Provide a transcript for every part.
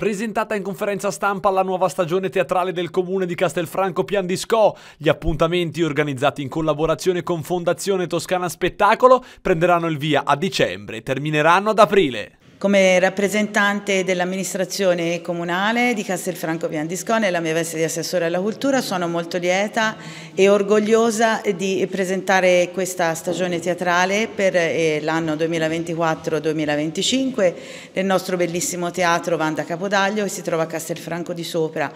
Presentata in conferenza stampa la nuova stagione teatrale del comune di Castelfranco Pian di Scò, gli appuntamenti organizzati in collaborazione con Fondazione Toscana Spettacolo prenderanno il via a dicembre e termineranno ad aprile. Come rappresentante dell'amministrazione comunale di Castelfranco Biandiscone e la mia veste di assessore alla cultura sono molto lieta e orgogliosa di presentare questa stagione teatrale per eh, l'anno 2024-2025 nel nostro bellissimo teatro Vanda Capodaglio che si trova a Castelfranco di Sopra.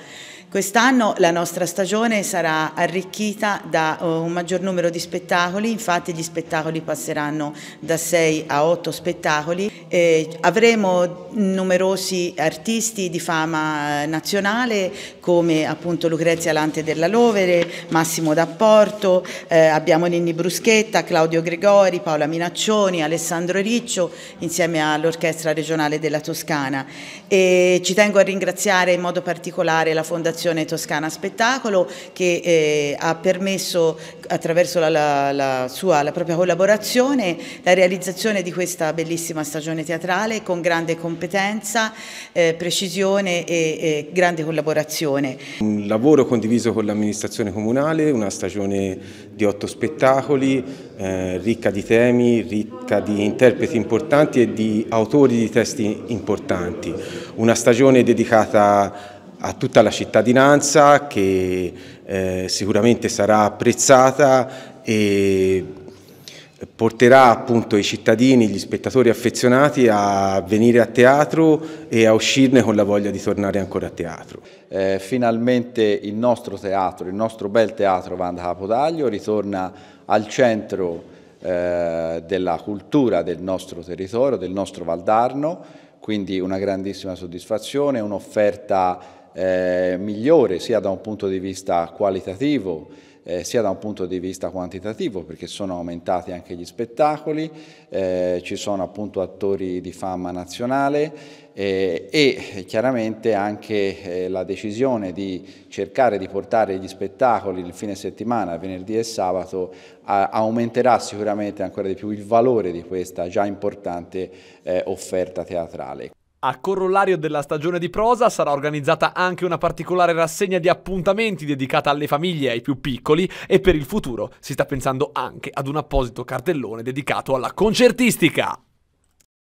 Quest'anno la nostra stagione sarà arricchita da eh, un maggior numero di spettacoli, infatti gli spettacoli passeranno da 6 a 8 spettacoli. Eh, Avremo numerosi artisti di fama nazionale come appunto Lucrezia Lante della Lovere, Massimo D'Apporto, eh, abbiamo Ninni Bruschetta, Claudio Gregori, Paola Minaccioni, Alessandro Riccio insieme all'Orchestra regionale della Toscana. E ci tengo a ringraziare in modo particolare la Fondazione Toscana Spettacolo che eh, ha permesso attraverso la, la, la sua la propria collaborazione la realizzazione di questa bellissima stagione teatrale con grande competenza, eh, precisione e, e grande collaborazione. Un lavoro condiviso con l'amministrazione comunale, una stagione di otto spettacoli, eh, ricca di temi, ricca di interpreti importanti e di autori di testi importanti. Una stagione dedicata a tutta la cittadinanza che eh, sicuramente sarà apprezzata e porterà appunto i cittadini, gli spettatori affezionati a venire a teatro e a uscirne con la voglia di tornare ancora a teatro. Eh, finalmente il nostro teatro, il nostro bel teatro Vanda Capodaglio ritorna al centro eh, della cultura del nostro territorio, del nostro Valdarno, quindi una grandissima soddisfazione, un'offerta eh, migliore sia da un punto di vista qualitativo eh, sia da un punto di vista quantitativo perché sono aumentati anche gli spettacoli, eh, ci sono appunto attori di fama nazionale eh, e chiaramente anche eh, la decisione di cercare di portare gli spettacoli il fine settimana, venerdì e sabato, a, aumenterà sicuramente ancora di più il valore di questa già importante eh, offerta teatrale. A corollario della stagione di prosa sarà organizzata anche una particolare rassegna di appuntamenti dedicata alle famiglie e ai più piccoli e per il futuro si sta pensando anche ad un apposito cartellone dedicato alla concertistica.